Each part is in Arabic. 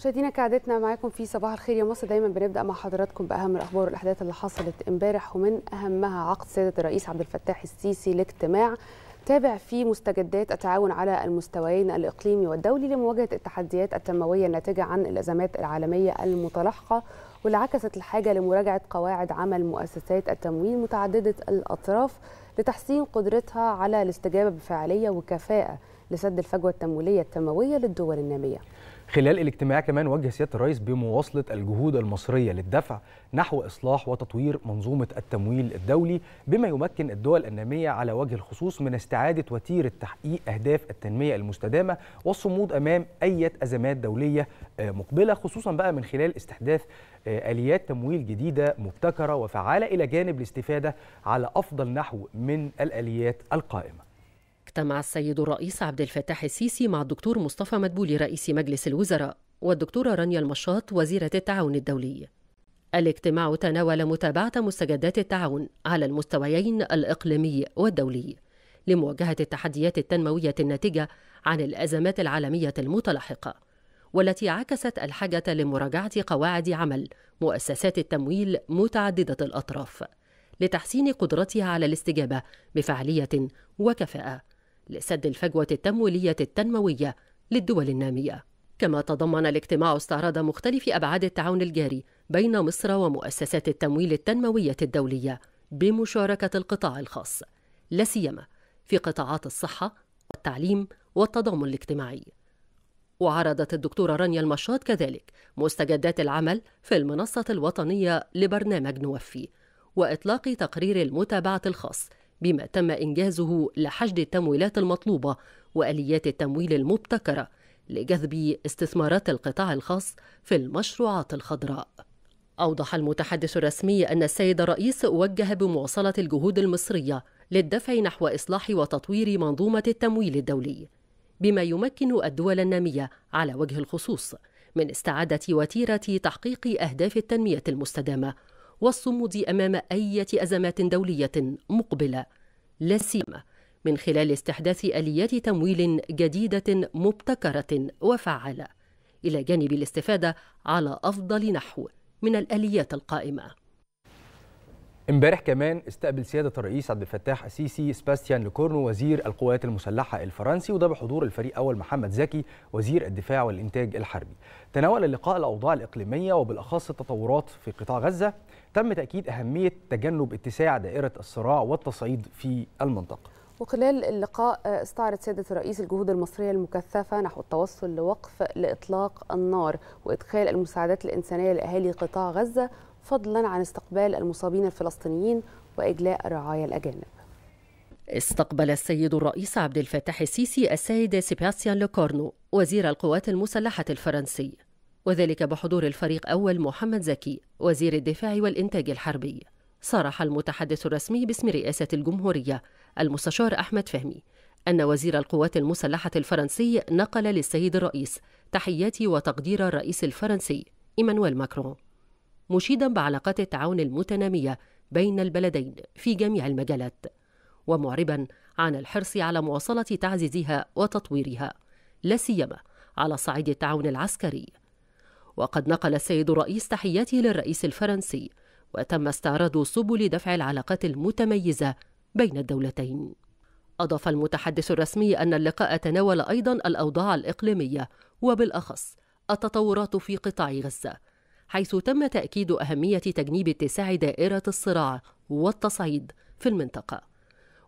مشاهدينا كعادتنا معاكم في صباح الخير يا مصر دايما بنبدا مع حضراتكم باهم الاخبار والاحداث اللي حصلت امبارح ومن اهمها عقد سياده الرئيس عبد الفتاح السيسي لاجتماع تابع في مستجدات التعاون على المستويين الاقليمي والدولي لمواجهه التحديات التنمويه الناتجه عن الازمات العالميه المتلاحقه واللي عكست الحاجه لمراجعه قواعد عمل مؤسسات التمويل متعدده الاطراف لتحسين قدرتها على الاستجابه بفاعليه وكفاءه لسد الفجوه التمويليه التنمويه للدول الناميه. خلال الاجتماع كمان وجه سياده الرئيس بمواصله الجهود المصريه للدفع نحو اصلاح وتطوير منظومه التمويل الدولي بما يمكن الدول الناميه على وجه الخصوص من استعاده وتيره تحقيق اهداف التنميه المستدامه والصمود امام اي ازمات دوليه آه، مقبله خصوصا بقى من خلال استحداث آه، اليات تمويل جديده مبتكره وفعاله الى جانب الاستفاده على افضل نحو من الاليات القائمه اجتمع السيد الرئيس عبد الفتاح السيسي مع الدكتور مصطفى مدبولي رئيس مجلس الوزراء والدكتورة رانيا المشاط وزيرة التعاون الدولي الاجتماع تناول متابعة مستجدات التعاون على المستويين الإقليمي والدولي لمواجهة التحديات التنموية الناتجة عن الأزمات العالمية المتلاحقة والتي عكست الحاجة لمراجعة قواعد عمل مؤسسات التمويل متعددة الأطراف لتحسين قدرتها على الاستجابة بفعالية وكفاءة لسد الفجوة التمويلية التنموية للدول النامية كما تضمن الاجتماع استعراض مختلف أبعاد التعاون الجاري بين مصر ومؤسسات التمويل التنموية الدولية بمشاركة القطاع الخاص لا سيما في قطاعات الصحة والتعليم والتضامن الاجتماعي وعرضت الدكتورة رانيا المشاط كذلك مستجدات العمل في المنصة الوطنية لبرنامج نوفي وإطلاق تقرير المتابعة الخاص بما تم إنجازه لحشد التمويلات المطلوبة وآليات التمويل المبتكرة لجذب استثمارات القطاع الخاص في المشروعات الخضراء. أوضح المتحدث الرسمي أن السيد الرئيس وجه بمواصلة الجهود المصرية للدفع نحو إصلاح وتطوير منظومة التمويل الدولي، بما يمكن الدول النامية على وجه الخصوص من استعادة وتيرة تحقيق أهداف التنمية المستدامة والصمود أمام أي أزمات دولية مقبلة لا سيما من خلال استحداث اليات تمويل جديده مبتكره وفعاله الى جانب الاستفاده على افضل نحو من الاليات القائمه امبارح كمان استقبل سيادة الرئيس عبد الفتاح السيسي سباستيان لكورنو وزير القوات المسلحة الفرنسي وده بحضور الفريق أول محمد زكي وزير الدفاع والإنتاج الحربي تناول اللقاء الأوضاع الإقليمية وبالأخص التطورات في قطاع غزة تم تأكيد أهمية تجنب اتساع دائرة الصراع والتصعيد في المنطقة وخلال اللقاء آه، استعرض سيادة الرئيس الجهود المصرية المكثفة نحو التوصل لوقف لإطلاق النار وإدخال المساعدات الإنسانية لأهالي قطاع غزة فضلا عن استقبال المصابين الفلسطينيين واجلاء الرعايا الاجانب استقبل السيد الرئيس عبد الفتاح السيسي السيد سيباستيان لوكورنو وزير القوات المسلحة الفرنسي وذلك بحضور الفريق أول محمد زكي وزير الدفاع والإنتاج الحربي صرح المتحدث الرسمي باسم رئاسة الجمهورية المستشار أحمد فهمي أن وزير القوات المسلحة الفرنسي نقل للسيد الرئيس تحياتي وتقدير الرئيس الفرنسي إيمانويل ماكرون مشيدا بعلاقات التعاون المتنامية بين البلدين في جميع المجالات ومعربا عن الحرص على مواصلة تعزيزها وتطويرها لا سيما على صعيد التعاون العسكري وقد نقل السيد الرئيس تحياته للرئيس الفرنسي وتم استعراض سبل دفع العلاقات المتميزة بين الدولتين أضاف المتحدث الرسمي أن اللقاء تناول أيضا الأوضاع الإقليمية وبالأخص التطورات في قطاع غزة حيث تم تأكيد أهمية تجنيب اتساع دائرة الصراع والتصعيد في المنطقة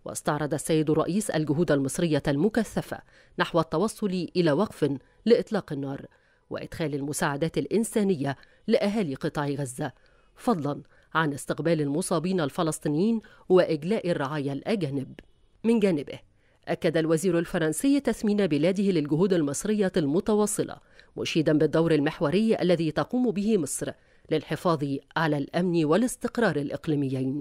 واستعرض السيد الرئيس الجهود المصرية المكثفة نحو التوصل إلى وقف لإطلاق النار وإدخال المساعدات الإنسانية لأهالي قطاع غزة فضلا عن استقبال المصابين الفلسطينيين وإجلاء الرعايا الأجانب من جانبه أكد الوزير الفرنسي تثمين بلاده للجهود المصرية المتواصلة مشيدا بالدور المحوري الذي تقوم به مصر للحفاظ على الأمن والاستقرار الإقليميين